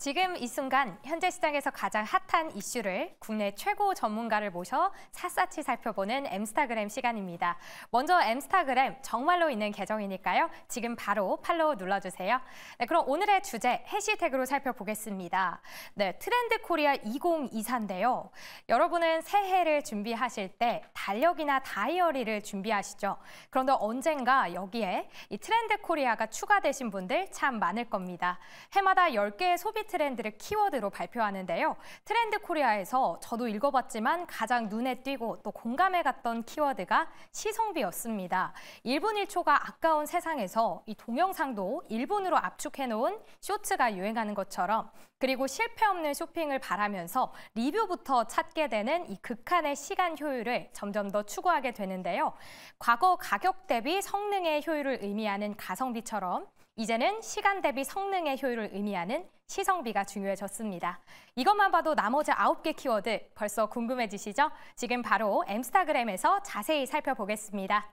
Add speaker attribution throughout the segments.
Speaker 1: 지금 이 순간 현재 시장에서 가장 핫한 이슈를 국내 최고 전문가를 모셔 샅샅이 살펴보는 엠스타그램 시간입니다. 먼저 엠스타그램 정말로 있는 계정이니까요. 지금 바로 팔로우 눌러주세요. 네, 그럼 오늘의 주제 해시태그로 살펴보겠습니다. 네, 트렌드 코리아 2024인데요. 여러분은 새해를 준비하실 때 달력이나 다이어리를 준비하시죠. 그런데 언젠가 여기에 이 트렌드 코리아가 추가되신 분들 참 많을 겁니다. 해마다 10개의 소비 트렌드를 키워드로 발표하는데요. 트렌드 코리아에서 저도 읽어봤지만 가장 눈에 띄고 또 공감해 갔던 키워드가 시성비였습니다. 1분 1초가 아까운 세상에서 이 동영상도 1분으로 압축해놓은 쇼츠가 유행하는 것처럼 그리고 실패 없는 쇼핑을 바라면서 리뷰부터 찾게 되는 이 극한의 시간 효율을 점점 더 추구하게 되는데요. 과거 가격 대비 성능의 효율을 의미하는 가성비처럼 이제는 시간 대비 성능의 효율을 의미하는 시성비가 중요해졌습니다. 이것만 봐도 나머지 9개 키워드 벌써 궁금해지시죠? 지금 바로 엠스타그램에서 자세히 살펴보겠습니다.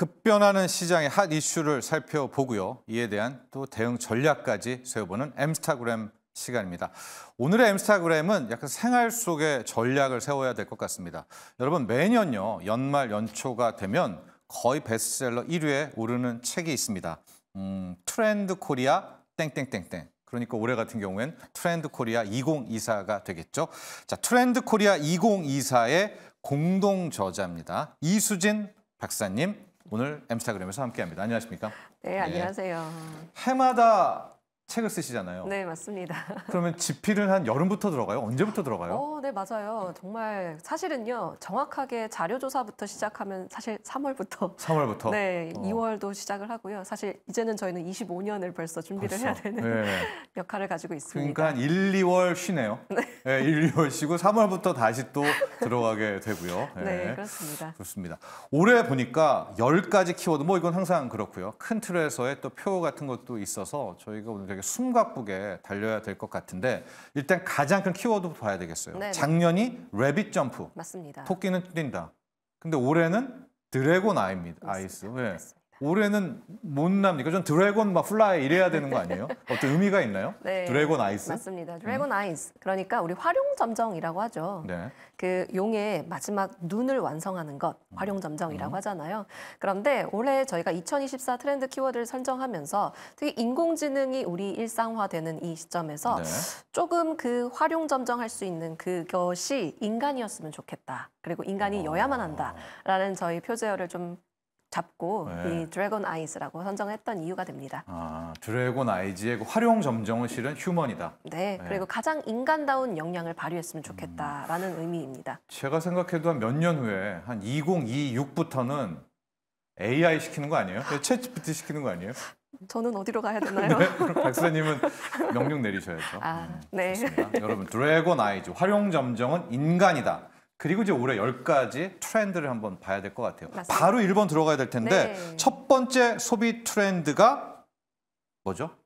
Speaker 2: 급변하는 시장의 핫 이슈를 살펴보고요. 이에 대한 또 대응 전략까지 세워보는 엠스타그램 시간입니다. 오늘의 엠스타그램은 약간 생활 속의 전략을 세워야 될 것 같습니다. 여러분 매년요 연말 연초가 되면 거의 베스트셀러 1위에 오르는 책이 있습니다. 음, 트렌드 코리아 땡땡땡땡. 그러니까 올해 같은 경우엔 트렌드 코리아 2024가 되겠죠. 자, 트렌드 코리아 2024의 공동 저자입니다. 이수진 박사님 오늘 엠스타그램에서 함께합니다. 안녕하십니까?
Speaker 3: 네, 예. 안녕하세요. 네.
Speaker 2: 해마다 책을 쓰시잖아요.
Speaker 3: 네, 맞습니다.
Speaker 2: 그러면 집필은한 여름부터 들어가요? 언제부터 들어가요? 어,
Speaker 3: 네, 맞아요. 정말 사실은요. 정확하게 자료 조사부터 시작하면 사실 3월부터 3월부터 네, 어. 2월도 시작을 하고요. 사실 이제는 저희는 25년을 벌써 준비를 벌써? 해야 되는 네. 역할을 가지고 있습니다. 그러니까 한
Speaker 2: 1, 2월 쉬네요. 네. 네, 1, 2월 쉬고 3월부터 다시 또 들어가게 되고요. 네. 네, 그렇습니다. 좋습니다. 올해 보니까 10가지 키워드 뭐 이건 항상 그렇고요. 큰 틀에서의 또 표 같은 것도 있어서 저희가 오늘 되게 되게 숨가쁘게 달려야 될 것 같은데 일단 가장 큰 키워드부터 봐야 되겠어요. 네 작년이 레빗 점프. 맞습니다. 토끼는 뛴다. 근데 올해는 드래곤 아이입니다. 맞습니다. 아이스. 예. 맞습니다. 올해는 못 납니까? 전 드래곤 막 플라이 이래야 되는 거 아니에요? 어떤 의미가 있나요? 네, 드래곤 아이스?
Speaker 3: 맞습니다. 음. 드래곤 음. 아이스. 그러니까 우리 활용점정이라고 하죠. 네. 그 용의 마지막 눈을 완성하는 것, 음. 활용점정이라고 음. 하잖아요. 그런데 올해 저희가 2024 트렌드 키워드를 선정하면서 특히 인공지능이 우리 일상화되는 이 시점에서 네. 조금 그 활용점정할 수 있는 그것이 인간이었으면 좋겠다. 그리고 인간이 어... 여야만 한다라는 저희 표제어를 좀 잡고 네. 이 드래곤 아이즈라고 선정했던 이유가 됩니다.
Speaker 2: 아, 드래곤 아이즈의 그 활용 점정은 실은 휴먼이다.
Speaker 3: 네, 네. 그리고 가장 인간다운 역량을 발휘했으면 좋겠다라는 음. 의미입니다.
Speaker 2: 제가 생각해도 한 몇 년 후에 한 2026부터는 AI 시키는 거 아니에요? 그 챗GPT 시키는 거 아니에요?
Speaker 3: 저는 어디로 가야 되나요? 네,
Speaker 2: 박사님은 명령 내리셔야죠.
Speaker 3: 아, 음, 네.
Speaker 2: 여러분 드래곤 아이즈 활용 점정은 인간이다. 그리고 이제 올해 1 0가지 트렌드를 한번 봐야 될 것 같아요. 맞습니다. 바로 1번 들어가야 될 텐데 네. 첫 번째 소비 트렌드가 뭐죠?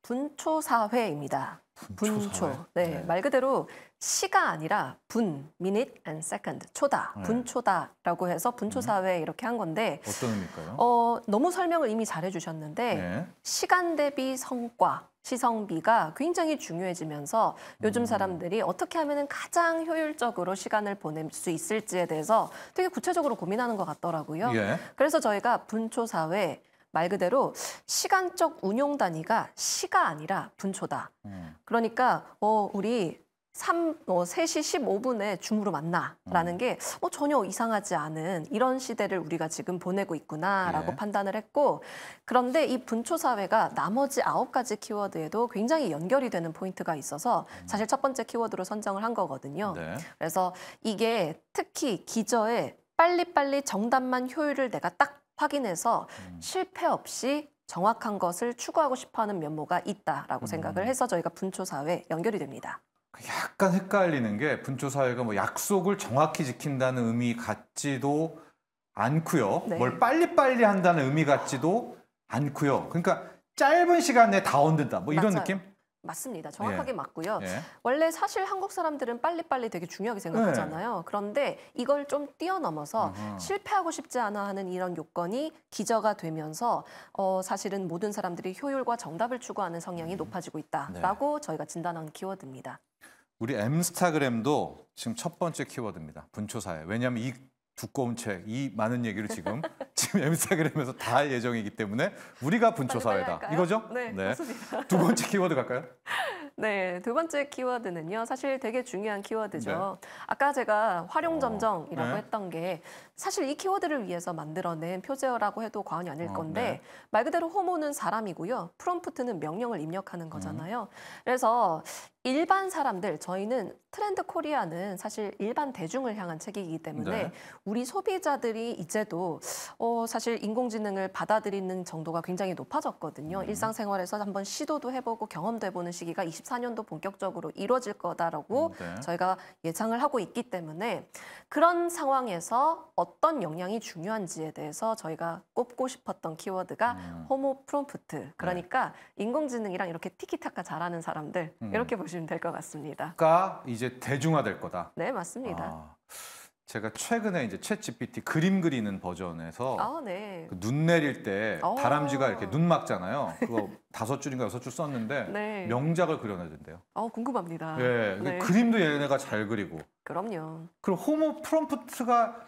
Speaker 3: 분초 사회입니다. 분초. 분초. 네, 네, 말 그대로 시가 아니라 분, minute and second, 초다, 네. 분초다라고 해서 분초 음. 사회 이렇게 한 건데
Speaker 1: 어떤 의미일까요?
Speaker 3: 어, 너무 설명을 이미 잘해 주셨는데 네. 시간 대비 성과 시성비가 굉장히 중요해지면서 요즘 음. 사람들이 어떻게 하면 가장 효율적으로 시간을 보낼 수 있을지에 대해서 되게 구체적으로 고민하는 것 같더라고요. 예. 그래서 저희가 분초사회 말 그대로 시간적 운용 단위가 시가 아니라 분초다. 음. 그러니까 어 우리 3, 어, 3시 15분에 줌으로 만나라는 음. 게 어, 전혀 이상하지 않은 이런 시대를 우리가 지금 보내고 있구나라고 예. 네. 판단을 했고 그런데 이 분초 사회가 나머지 아홉 가지 키워드에도 굉장히 연결이 되는 포인트가 있어서 음. 사실 첫 번째 키워드로 선정을 한 거거든요. 네. 그래서 이게 특히 기저에 빨리빨리 정답만 효율을 내가 딱 확인해서 음. 실패 없이 정확한 것을 추구하고 싶어하는 면모가 있다라고 음. 생각을 해서 저희가 분초 사회 연결이 됩니다. 그
Speaker 2: 약간 헷갈리는 게 분초 사회가 뭐 약속을 정확히 지킨다는 의미 같지도 않고요. 네. 뭘 빨리빨리 한다는 의미 같지도 않고요. 그러니까 짧은 시간에 내다 얻는다. 뭐 이런 맞아요. 느낌?
Speaker 3: 맞습니다. 예. 정확하게 예. 맞고요. 예. 원래 사실 한국 사람들은 빨리빨리 되게 중요하게 생각하잖아요. 예. 그런데 이걸 좀 뛰어넘어서 어 실패하고 싶지 않아 하는 이런 요건이 기저가 되면서 어, 사실은 모든 사람들이 효율과 정답을 추구하는 성향이 음. 높아지고 있다라고 네. 저희가 진단한 키워드입니다.
Speaker 2: 우리 엠스타그램도 지금 첫 번째 키워드입니다. 분초사회. 왜냐하면 이 두꺼운 책, 이 많은 얘기를 지금 지금 엠스타그램에서다 할 예정이기 때문에 우리가 분초 사회다 이거죠? 네, 네. 두 번째 키워드 갈까요?
Speaker 3: 네, 두 번째 키워드는요. 사실 되게 중요한 키워드죠. 네. 아까 제가 활용점정이라고 어, 네. 했던 게 사실 이 키워드를 위해서 만들어낸 표제어라고 해도 과언이 아닐 어, 건데 어, 네. 말 그대로 호모는 사람이고요. 프롬프트는 명령을 입력하는 거잖아요. 음. 그래서 일반 사람들 저희는 트렌드 코리아는 사실 일반 대중을 향한 책이기 때문에 네. 우리 소비자들이 이제도 어, 사실 인공지능을 받아들이는 정도가 굉장히 높아졌거든요. 음. 일상생활에서 한번 시도도 해보고 경험도 해보는 시기가 24년도 본격적으로 이루어질 거다라고 음, 네. 저희가 예상을 하고 있기 때문에 그런 상황에서 어떤 영향이 중요한지에 대해서 저희가 꼽고 싶었던 키워드가 음. 호모 프롬프트 그러니까 네. 인공지능이랑 이렇게 티키타카 잘하는 사람들 음. 이렇게 보시면. 보시면 될것 같습니다.
Speaker 2: 가 이제 대중화될 거다.
Speaker 3: 네, 맞습니다. 아,
Speaker 2: 제가 최근에 이제 챗 GPT 그림 그리는 버전에서 아, 네. 그눈 내릴 때 오. 어. 다람쥐가 이렇게 눈 막잖아요. 그거 다섯 줄인가 여섯 줄 썼는데 네. 명작을 그려내던데요.
Speaker 3: 어, 궁금합니다. 예, 네. 그림도
Speaker 2: 얘네가 잘 그리고.
Speaker 3: 그럼요. 그럼 호모 프롬프트가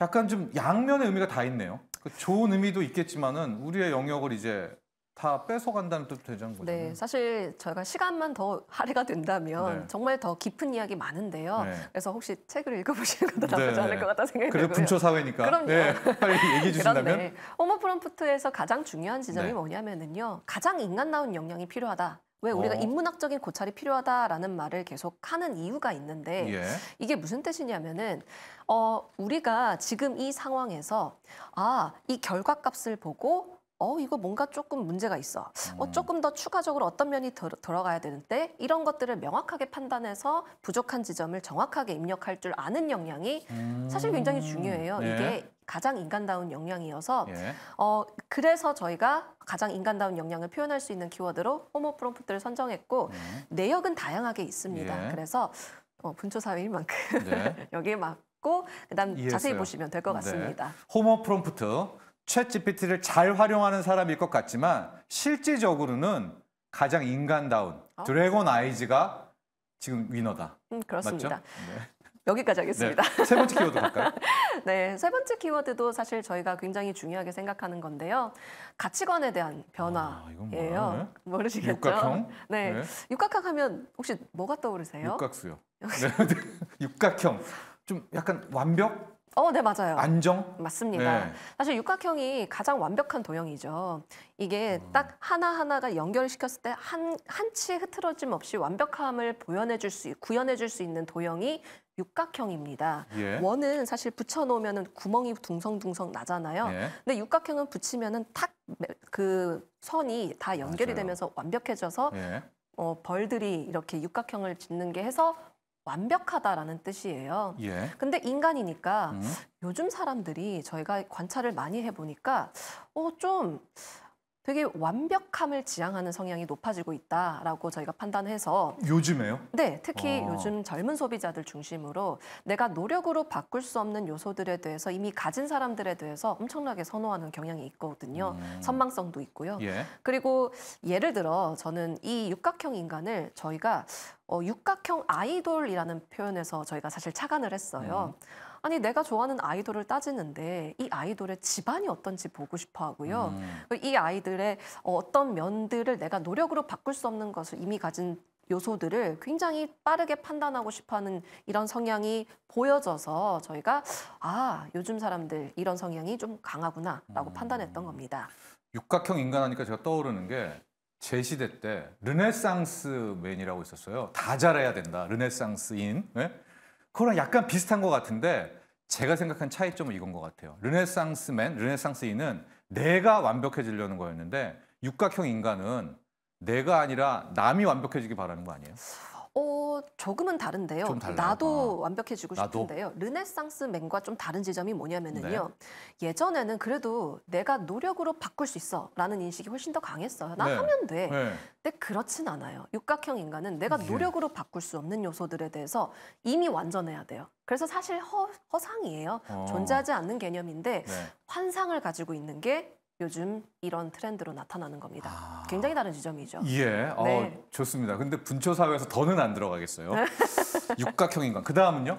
Speaker 2: 약간 좀 양면의 의미가 다 있네요. 그 좋은 의미도 있겠지만은 우리의 영역을 이제 다 뺏어간다는 뜻도 되는 거죠. 네,
Speaker 3: 사실 저희가 시간만 더 할애가 된다면 네. 정말 더 깊은 이야기 많은데요. 네. 그래서 혹시 책을 읽어보시는 것도 네. 나쁘지 네. 않을 것 같다 생각이 그래, 들요 분초 사회니까. 그럼요. 네, 빨리 얘기해 주신다면. 호모 프롬프트에서 가장 중요한 지점이 네. 뭐냐면요 가장 인간다운 역량이 필요하다. 왜 우리가 어. 인문학적인 고찰이 필요하다라는 말을 계속 하는 이유가 있는데 예. 이게 무슨 뜻이냐면은 어 우리가 지금 이 상황에서 아이 결과값을 보고 어 이거 뭔가 조금 문제가 있어. 어 음. 조금 더 추가적으로 어떤 면이 더, 들어가야 되는데 이런 것들을 명확하게 판단해서 부족한 지점을 정확하게 입력할 줄 아는 역량이 사실 굉장히 음. 중요해요. 예. 이게 가장 인간다운 역량이어서 예. 어 그래서 저희가 가장 인간다운 역량을 표현할 수 있는 키워드로 호모 프롬프트를 선정했고 예. 내역은 다양하게 있습니다. 예. 그래서 어, 분초 사회인 만큼 네. 여기에 맞고 그다음 이해했어요. 자세히 보시면 될것 네. 같습니다. 네.
Speaker 2: 호모 프롬프트 챗 GPT를 잘 활용하는 사람일 것 같지만 실질적으로는 가장 인간다운 아, 드래곤 아이즈가 지금 위너다.
Speaker 3: 음, 그렇습니다. 맞죠? 네. 여기까지 하겠습니다. 네, 세 번째 키워드 볼까요? 네, 세 번째 키워드도 사실 저희가 굉장히 중요하게 생각하는 건데요. 가치관에 대한 변화예요. 아, 네. 모르시겠죠? 육각형? 네. 네. 육각형 하면 혹시 뭐가 떠오르세요? 육각수요.
Speaker 2: 네. 육각형. 좀 약간 완벽?
Speaker 3: 어, 네, 맞아요. 안정? 맞습니다. 네. 사실 육각형이 가장 완벽한 도형이죠. 이게 음. 딱 하나하나가 연결시켰을 때 한, 한치 흐트러짐 없이 완벽함을 보여내줄 수, 구현해줄 수 있는 도형이 육각형입니다. 예. 원은 사실 붙여놓으면 은 구멍이 둥성둥성 나잖아요. 예. 근데 육각형은 붙이면 은 탁그 선이 다 연결이 맞아요. 되면서 완벽해져서 예. 어, 벌들이 이렇게 육각형을 짓는 게 해서 완벽하다라는 뜻이에요. 예. 근데 인간이니까 음. 요즘 사람들이 저희가 관찰을 많이 해보니까 어, 좀 되게 완벽함을 지향하는 성향이 높아지고 있다라고 저희가 판단해서 요즘에요? 네, 특히 아. 요즘 젊은 소비자들 중심으로 내가 노력으로 바꿀 수 없는 요소들에 대해서 이미 가진 사람들에 대해서 엄청나게 선호하는 경향이 있거든요. 음. 선망성도 있고요. 예. 그리고 예를 들어 저는 이 육각형 인간을 저희가 어, 육각형 아이돌이라는 표현에서 저희가 사실 착안을 했어요. 음. 아니 내가 좋아하는 아이돌을 따지는데 이 아이돌의 집안이 어떤지 보고 싶어 하고요. 음. 이 아이들의 어, 어떤 면들을 내가 노력으로 바꿀 수 없는 것을 이미 가진 요소들을 굉장히 빠르게 판단하고 싶어하는 이런 성향이 보여져서 저희가 아 요즘 사람들 이런 성향이 좀 강하구나라고 음. 판단했던 겁니다.
Speaker 2: 육각형 인간하니까 제가 떠오르는 게 제 시대 때 르네상스 맨이라고 있었어요. 다 잘해야 된다. 르네상스인. 네? 그거랑 약간 비슷한 것 같은데 제가 생각한 차이점은 이건 것 같아요. 르네상스맨, 르네상스인은 내가 완벽해지려는 거였는데 육각형 인간은 내가 아니라 남이 완벽해지기 바라는 거 아니에요?
Speaker 3: 어, 조금은 다른데요. 나도 아. 완벽해지고 싶은데요. 르네상스맨과 좀 다른 지점이 뭐냐면은요. 네. 예전에는 그래도 내가 노력으로 바꿀 수 있어라는 인식이 훨씬 더 강했어요. 나 네. 하면 돼. 네. 근데 그렇진 않아요. 육각형 인간은 내가 예. 노력으로 바꿀 수 없는 요소들에 대해서 이미 완전해야 돼요. 그래서 사실 허, 상이에요 어. 존재하지 않는 개념인데 네. 환상을 가지고 있는 게 요즘 이런 트렌드로 나타나는 겁니다. 아... 굉장히 다른 지점이죠. 예, 어, 네.
Speaker 2: 좋습니다. 근데 분초 사회에서 더는 안 들어가겠어요. 네. 육각형 인간. 그 다음은요?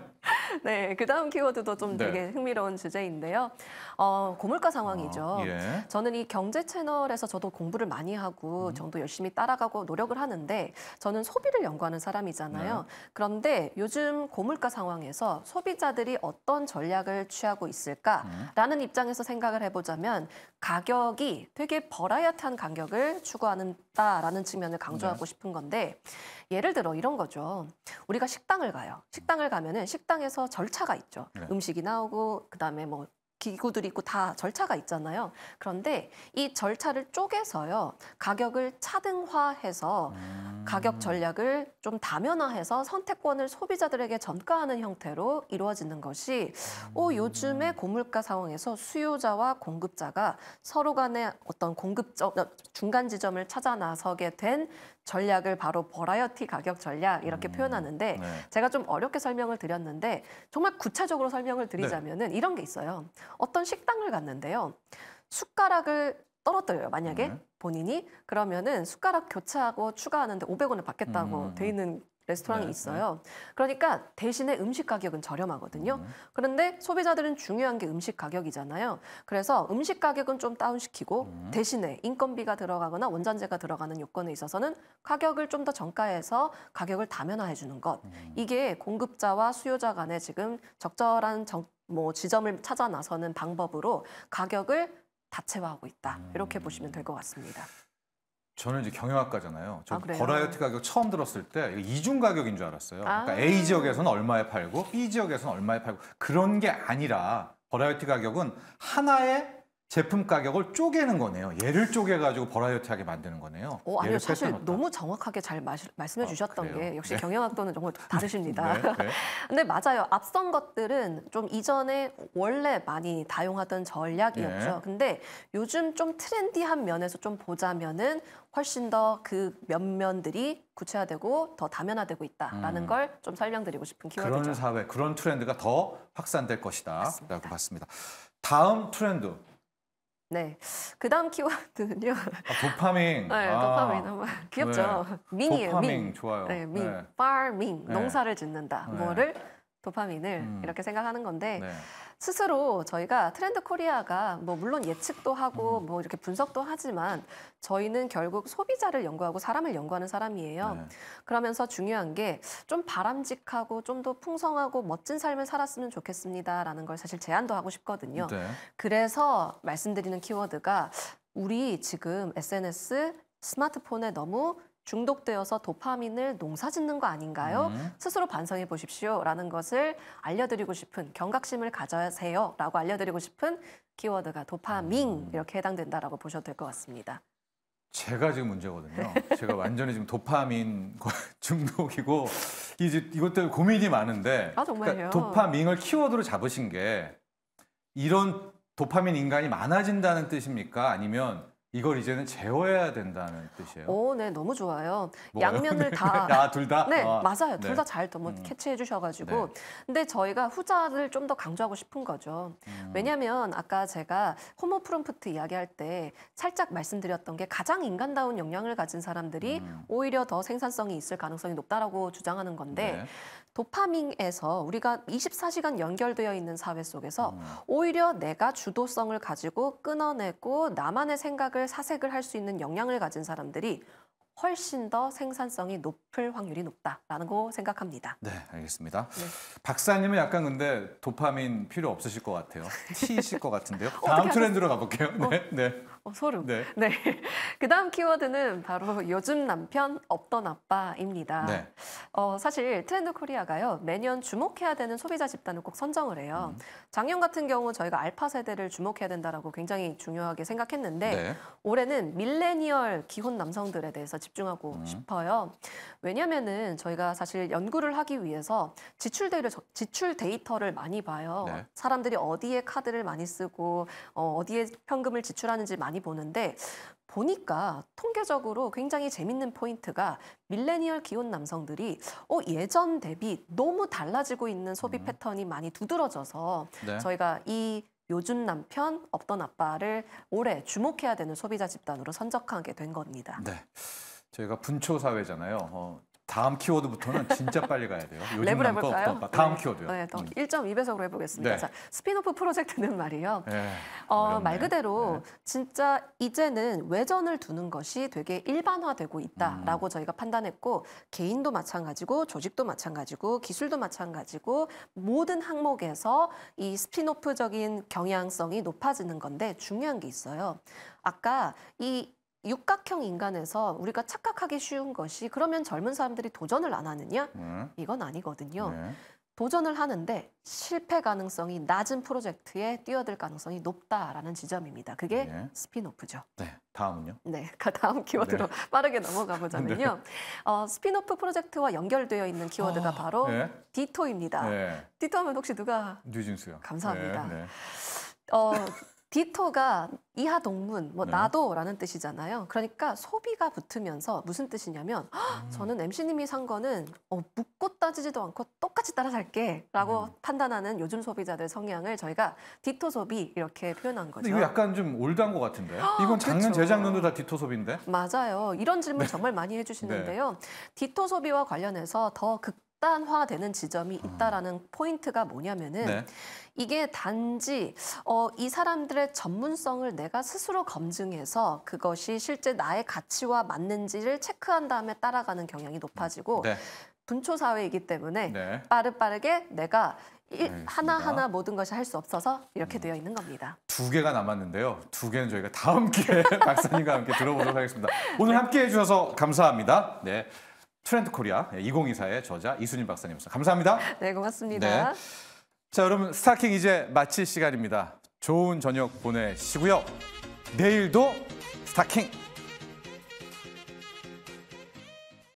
Speaker 3: 네, 그 다음 키워드도 좀 네. 되게 흥미로운 주제인데요. 어, 고물가 상황이죠. 아, 예. 저는 이 경제 채널에서 저도 공부를 많이 하고 음. 정도 열심히 따라가고 노력을 하는데 저는 소비를 연구하는 사람이잖아요. 네. 그런데 요즘 고물가 상황에서 소비자들이 어떤 전략을 취하고 있을까라는 음. 입장에서 생각을 해보자면 가격이 되게 버라이어트한 가격을 추구하는다라는 측면을 강조하고 네. 싶은 건데 예를 들어 이런 거죠. 우리가 식당을 가요. 식당을 가면은 식당에서 절차가 있죠. 네. 음식이 나오고 그다음에 뭐 기구들이 있고 다 절차가 있잖아요. 그런데 이 절차를 쪼개서요. 가격을 차등화해서 음... 가격 전략을 좀 다면화해서 선택권을 소비자들에게 전가하는 형태로 이루어지는 것이 오, 어, 요즘의 고물가 상황에서 수요자와 공급자가 서로 간의 어떤 공급적 중간 지점을 찾아 나서게 된 전략을 바로 버라이어티 가격 전략 이렇게 음. 표현하는데 네. 제가 좀 어렵게 설명을 드렸는데 정말 구체적으로 설명을 드리자면 네. 이런 게 있어요. 어떤 식당을 갔는데요. 숟가락을 떨어뜨려요. 만약에 네. 본인이 그러면은 숟가락 교체하고 추가하는데 500원을 받겠다고 음. 돼 있는 레스토랑이 네, 있어요. 그러니까 대신에 음식 가격은 저렴하거든요. 음. 그런데 소비자들은 중요한 게 음식 가격이잖아요. 그래서 음식 가격은 좀 다운시키고 음. 대신에 인건비가 들어가거나 원자재가 들어가는 요건에 있어서는 가격을 좀 더 정가해서 가격을 다면화해 주는 것. 음. 이게 공급자와 수요자 간에 지금 적절한 정, 뭐 지점을 찾아 나서는 방법으로 가격을 다채화하고 있다. 이렇게 보시면 될 것 같습니다.
Speaker 2: 저는 이제 경영학과잖아요. 저 아, 버라이어티 가격 처음 들었을 때 이중 가격인 줄 알았어요. 아 그러니까 A 지역에서는 얼마에 팔고 B 지역에서는 얼마에 팔고 그런 게 아니라 버라이어티 가격은 하나의 제품 가격을 쪼개는 거네요. 얘를 쪼개가지고 버라이어티하게 만드는 거네요. 어, 아니요. 사실 뺏어놓다.
Speaker 3: 너무 정확하게 잘 말씀해 아, 주셨던 아, 게 역시 네. 경영학도는 정말 다르십니다. 네, 네. 근데 맞아요. 앞선 것들은 좀 이전에 원래 많이 다용하던 전략이었죠. 네. 근데 요즘 좀 트렌디한 면에서 좀 보자면은 훨씬 더 그 면면들이 구체화되고 더 다면화되고 있다라는 음. 걸좀 설명드리고 싶은 키워드죠. 그런
Speaker 2: 사회, 그런 트렌드가 더 확산될 것이다라고 봤습니다. 다음 트렌드
Speaker 3: 네. 그 다음 키워드는요. 아,
Speaker 2: 도파민. 네, 아. 도파민. 아, 귀엽죠? 네. 민이에요, 도파민, 민. 좋아요. 네, 민. 네.
Speaker 3: f a r 농사를 짓는다. 네. 뭐를 도파민을 음. 이렇게 생각하는 건데 네. 스스로 저희가 트렌드 코리아가 뭐 물론 예측도 하고 음. 뭐 이렇게 분석도 하지만 저희는 결국 소비자를 연구하고 사람을 연구하는 사람이에요. 네. 그러면서 중요한 게 좀 바람직하고 좀 더 풍성하고 멋진 삶을 살았으면 좋겠습니다라는 걸 사실 제안도 하고 싶거든요. 네. 그래서 말씀드리는 키워드가 우리 지금 SNS 스마트폰에 너무 중독되어서 도파민을 농사짓는 거 아닌가요? 음. 스스로 반성해 보십시오라는 것을 알려드리고 싶은 경각심을 가져세요라고 알려드리고 싶은 키워드가 도파민 음. 이렇게 해당된다라고 보셔도 될 것 같습니다.
Speaker 2: 제가 지금 문제거든요. 제가 완전히 지금 도파민 중독이고 이제 이것 때문에 고민이 많은데 아, 그러니까 도파민을 키워드로 잡으신 게 이런 도파민 인간이 많아진다는 뜻입니까? 아니면 이걸 이제는 재워야 된다는 뜻이에요. 오,
Speaker 3: 네, 너무 좋아요. 뭐요 양면을 다. 야, 아, 둘 다? 네, 아, 맞아요. 네. 둘 다잘 네. 뭐 음. 캐치해 주셔가지고. 네. 근데 저희가 후자를 좀 더 강조하고 싶은 거죠. 음. 왜냐면 아까 제가 호모 프롬프트 이야기할 때 살짝 말씀드렸던 게 가장 인간다운 역량을 가진 사람들이 음. 오히려 더 생산성이 있을 가능성이 높다라고 주장하는 건데 네. 도파민에서 우리가 24시간 연결되어 있는 사회 속에서 음. 오히려 내가 주도성을 가지고 끊어내고 나만의 생각을 생각을 사색을 할 수 있는 역량을 가진 사람들이 훨씬 더 생산성이 높을 확률이 높다라는거 생각합니다.
Speaker 2: 네, 알겠습니다. 네. 박사님은 약간 근데 도파민 필요 없으실 것 같아요. T이실 것 같은데요. 다음 트렌드로 가볼게요. 네, 네. 어, 소름. 네.
Speaker 3: 네. 그 다음 키워드는 바로 요즘 남편 없던 아빠입니다. 네. 어, 사실 트렌드 코리아가요, 매년 주목해야 되는 소비자 집단을 꼭 선정을 해요. 음. 작년 같은 경우 저희가 알파 세대를 주목해야 된다라고 굉장히 중요하게 생각했는데, 네. 올해는 밀레니얼 기혼 남성들에 대해서 집중하고 음. 싶어요. 왜냐면은 저희가 사실 연구를 하기 위해서 지출, 데이를, 지출 데이터를 많이 봐요. 네. 사람들이 어디에 카드를 많이 쓰고, 어, 어디에 현금을 지출하는지 많이 많이 보는데 보니까 통계적으로 굉장히 재밌는 포인트가 밀레니얼 기혼 남성들이 어, 예전 대비 너무 달라지고 있는 소비 음. 패턴이 많이 두드러져서 네. 저희가 이 요즘 남편 없던 아빠를 올해 주목해야 되는 소비자 집단으로 선적하게된 겁니다. 네.
Speaker 2: 저희가 분초 사회잖아요. 어, 다음 키워드부터는 진짜 빨리 가야 돼요. 랩을 해볼까요? 거, 다음 네. 키워드요. 네, 또 음.
Speaker 3: 1.2배속으로 해보겠습니다. 네. 자, 스피노프 프로젝트는 말이요. 네. 예. 어, 말 그대로 네. 진짜 이제는 외전을 두는 것이 되게 일반화되고 있다라고 음. 저희가 판단했고 개인도 마찬가지고 조직도 마찬가지고 기술도 마찬가지고 모든 항목에서 이 스피노프적인 경향성이 높아지는 건데 중요한 게 있어요. 아까 이 육각형 인간에서 우리가 착각하기 쉬운 것이 그러면 젊은 사람들이 도전을 안 하느냐? 네. 이건 아니거든요. 네. 도전을 하는데 실패 가능성이 낮은 프로젝트에 뛰어들 가능성이 높다라는 지점입니다. 그게 네. 스피노프죠. 네, 다음은요? 네, 다음 키워드로 네. 빠르게 넘어가 보자면요. 네. 어, 스피노프 프로젝트와 연결되어 있는 키워드가 어, 바로 네. 디토입니다. 네. 디토 하면 혹시 누가?
Speaker 2: 뉴진스요. 감사합니다.
Speaker 3: 네, 어, 디토가 이하 동문 뭐 네. 나도라는 뜻이잖아요. 그러니까 소비가 붙으면서 무슨 뜻이냐면 음. 저는 MC님이 산 거는 어, 묻고 따지지도 않고 똑같이 따라 살게라고 음. 네. 판단하는 요즘 소비자들 성향을 저희가 디토 소비 이렇게 표현한 거죠. 이거
Speaker 2: 약간 좀 올드한 것 같은데? 아, 이건 작년 그렇죠. 재작년도 다 디토 소비인데?
Speaker 3: 맞아요. 이런 질문 네. 정말 많이 해주시는데요. 네. 디토 소비와 관련해서 더 극. 극단화되는 지점이 음. 있다라는 음. 포인트가 뭐냐면은 네. 이게 단지 어, 이 사람들의 전문성을 내가 스스로 검증해서 그것이 실제 나의 가치와 맞는지를 체크한 다음에 따라가는 경향이 높아지고 네. 분초 사회이기 때문에 네. 빠르빠르게 내가 네, 하나하나 모든 것이 할 수 없어서 이렇게 음. 되어 있는 겁니다.
Speaker 2: 두 개가 남았는데요. 두 개는 저희가 다음 기회에 박사님과 함께 들어보도록 하겠습니다. 오늘 함께 해주셔서 감사합니다. 네. 트렌드 코리아 2024의 예, 저자 이순임 박사님이니다 감사합니다.
Speaker 3: 네, 고맙습니다. 네.
Speaker 2: 자, 여러분 스타킹 이제 마칠 시간입니다. 좋은 저녁 보내시고요. 내일도 스타킹!